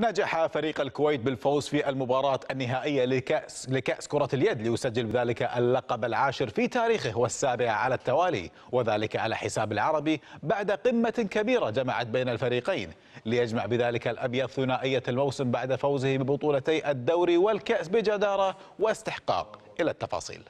نجح فريق الكويت بالفوز في المباراة النهائية لكأس لكأس كرة اليد ليسجل بذلك اللقب العاشر في تاريخه والسابع على التوالي وذلك على حساب العربي بعد قمة كبيرة جمعت بين الفريقين ليجمع بذلك الأبيض ثنائية الموسم بعد فوزه ببطولتي الدوري والكأس بجدارة واستحقاق إلى التفاصيل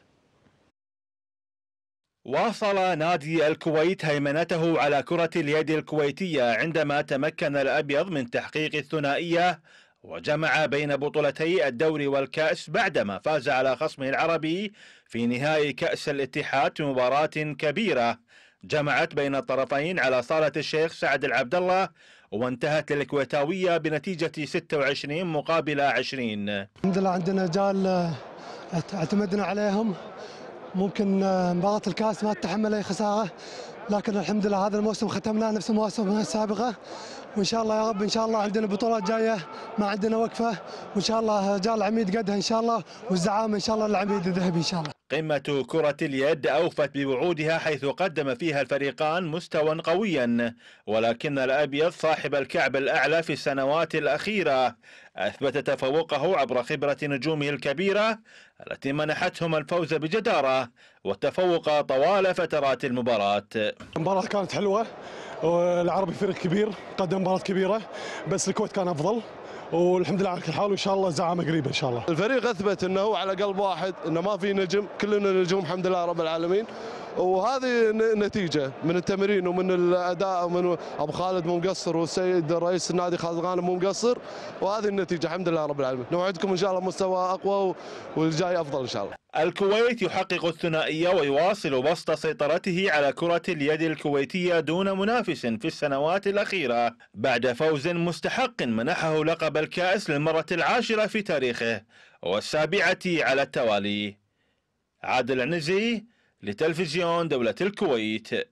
واصل نادي الكويت هيمنته على كرة اليد الكويتية عندما تمكن الأبيض من تحقيق الثنائية وجمع بين بطولتي الدوري والكأس بعدما فاز على خصمه العربي في نهائي كأس الاتحاد في مباراة كبيرة جمعت بين الطرفين على صالة الشيخ سعد العبد الله وانتهت للكويتاوية بنتيجة 26 مقابل 20 الحمد لله عندنا جال اعتمدنا عليهم ممكن آه، مباراة الكاس ما تتحمل أي خسارة لكن الحمد لله هذا الموسم ختمناه نفس المواسم السابقه وان شاء الله يا رب ان شاء الله عندنا بطولات جايه ما عندنا وقفه وان شاء الله جاء العميد قدها ان شاء الله والزعامه ان شاء الله العميد الذهبي ان شاء الله. قمه كره اليد اوفت بوعودها حيث قدم فيها الفريقان مستوى قويا ولكن الابيض صاحب الكعب الاعلى في السنوات الاخيره اثبت تفوقه عبر خبره نجومه الكبيره التي منحتهم الفوز بجداره والتفوق طوال فترات المباراة المباراة كانت حلوة العربي فريق كبير قدم مباراة كبيرة بس الكويت كان أفضل والحمد لله على كل حال وان شاء الله زعامه قريبه ان شاء الله. الفريق اثبت انه على قلب واحد انه ما في نجم كلنا نجوم الحمد لله رب العالمين وهذه نتيجه من التمرين ومن الاداء ومن ابو خالد مو مقصر والسيد رئيس النادي خالد غانم مو مقصر وهذه النتيجه الحمد لله رب العالمين نوعدكم ان شاء الله مستوى اقوى والجاي افضل ان شاء الله الكويت يحقق الثنائية ويواصل بسط سيطرته على كرة اليد الكويتية دون منافس في السنوات الأخيرة بعد فوز مستحق منحه لقب الكأس للمرة العاشرة في تاريخه والسابعة على التوالي عادل عنزي لتلفزيون دولة الكويت